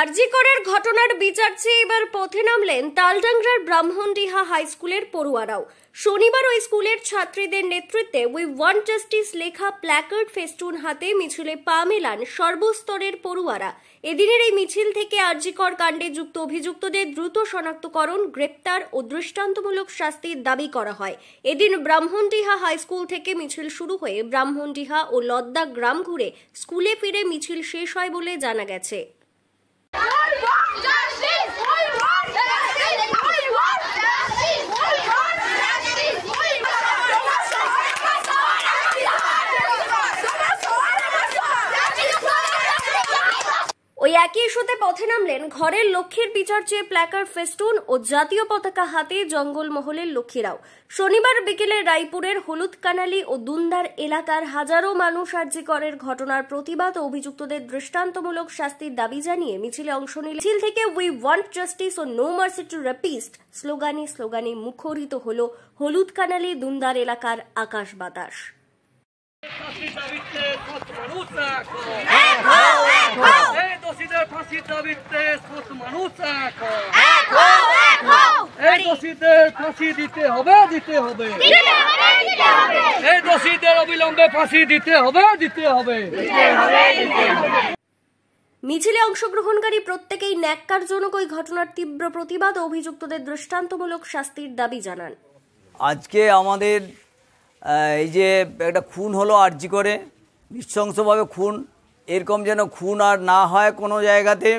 আরজি করার ঘটনার বিচার চেয়ে এবার পথে নামলেন তালডাংরার ব্রাহ্মণডিহা হাই স্কুলের পড়ুয়ারাও শনিবার ওই স্কুলের ছাত্রীদের নেতৃত্বে উই ওয়ান জাস্টিস লেখা প্ল্যাকার্ড ফেস্টুন হাতে মিছিলে পা মেলান সর্বস্তরের পড়ুয়ারা এদিনের এই মিছিল থেকে আরজিকর কাণ্ডে যুক্ত অভিযুক্তদের দ্রুত শনাক্তকরণ গ্রেপ্তার ও দৃষ্টান্তমূলক শাস্তির দাবি করা হয় এদিন ব্রাহ্মণডিহা হাই স্কুল থেকে মিছিল শুরু হয়ে ব্রাহ্মণডিহা ও লদ্দা গ্রাম ঘুরে স্কুলে ফিরে মিছিল শেষ হয় বলে জানা গেছে ওই একই ইস্যুতে পথে নামলেন ঘরের লক্ষ্মীর বিচার চেয়ে প্ল্যাকার ফেস্টুন ও জাতীয় পতাকা হাতে জঙ্গল মহলের লক্ষ্মীরাও শনিবার বিকেলে রায়পুরের হলুদ কানালি ও দুন্দার এলাকার হাজারো মানুষ আর্যিকরের ঘটনার প্রতিবাদ ও অভিযুক্তদের দৃষ্টান্তমূলক শাস্তির দাবি জানিয়ে মিছিলে অংশ নিলে মিছিল থেকে উই ওয়ান্ট জাস্টিস ও নো মার্সি টু রেপিস্ট স্লোগানি স্লোগানি মুখরিত হল হলুদ কানালি দুন্দার এলাকার আকাশ বাতাস দাবিতে মানুষ এই দোষীদের ফাঁসি দিতে হবে দিতে হবে এই দোষীদের অবিলম্বে ফাঁসি দিতে হবে দিতে হবে মিছিলে অংশগ্রহণকারী প্রত্যেকেই ন্যাক্কারজনক ওই ঘটনার তীব্র প্রতিবাদ অভিযুক্তদের দৃষ্টান্তমূলক শাস্তির দাবি জানান আজকে আমাদের এই যে একটা খুন হলো আর্জি করে নৃশংসভাবে খুন এরকম যেন খুন আর না হয় কোনো জায়গাতে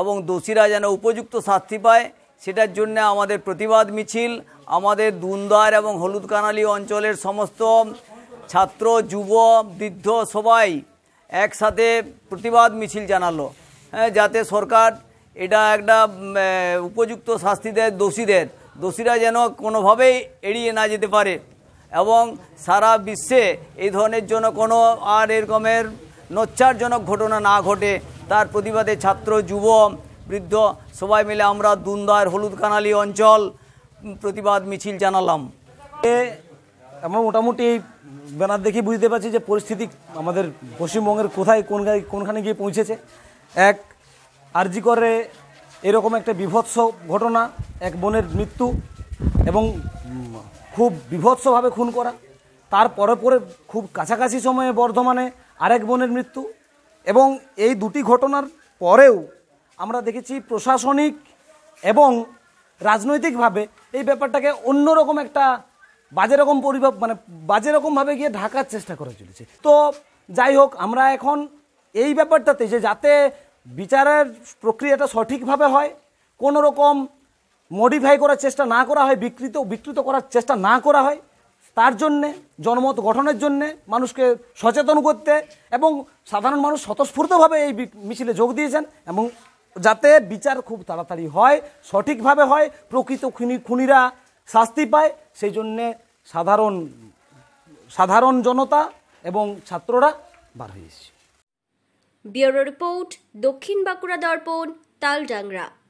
এবং দোষীরা যেন উপযুক্ত শাস্তি পায় সেটার জন্য আমাদের প্রতিবাদ মিছিল আমাদের দুন্দার এবং হলুদ কানালি অঞ্চলের সমস্ত ছাত্র যুব বৃদ্ধ সবাই একসাথে প্রতিবাদ মিছিল জানালো হ্যাঁ যাতে সরকার এটা একটা উপযুক্ত শাস্তি দেয় দোষীদের দোষীরা যেন কোনোভাবেই এড়িয়ে না যেতে পারে এবং সারা বিশ্বে এই ধরনের জন্য কোনো আর এরকমের নচ্চারজনক ঘটনা না ঘটে তার প্রতিবাদে ছাত্র যুব বৃদ্ধ সবাই মিলে আমরা দুন্দার হলুদ কানালি অঞ্চল প্রতিবাদ মিছিল জানালাম আমরা মোটামুটি ব্যানার দেখে বুঝতে পারছি যে পরিস্থিতি আমাদের পশ্চিমবঙ্গের কোথায় কোন কোনখানে গিয়ে পৌঁছেছে এক আরজি করে এরকম একটা বিভৎস ঘটনা এক বোনের মৃত্যু এবং খুব বিভৎসভাবে খুন করা তার পরে পরে খুব কাছাকাছি সময়ে বর্ধমানে আরেক বোনের মৃত্যু এবং এই দুটি ঘটনার পরেও আমরা দেখেছি প্রশাসনিক এবং রাজনৈতিকভাবে এই ব্যাপারটাকে অন্যরকম একটা বাজে রকম পরিভাব মানে বাজে রকমভাবে গিয়ে ঢাকার চেষ্টা করে চলেছে তো যাই হোক আমরা এখন এই ব্যাপারটাতে যে যাতে বিচারের প্রক্রিয়াটা সঠিকভাবে হয় কোনো রকম মডিফাই করার চেষ্টা না করা হয় বিকৃত বিকৃত করার চেষ্টা না করা হয় তার জন্যে জনমত গঠনের জন্যে মানুষকে সচেতন করতে এবং সাধারণ মানুষ স্বতঃস্ফূর্তভাবে এই মিছিলে যোগ দিয়েছেন এবং যাতে বিচার খুব তাড়াতাড়ি হয় সঠিকভাবে হয় প্রকৃত খুনি খুনিরা শাস্তি পায় সেই জন্যে সাধারণ সাধারণ জনতা এবং ছাত্ররা বার হয়েছে ব্যুরো রিপোর্ট দক্ষিণ বাঁকুড়া দর্পণ তালডাংরা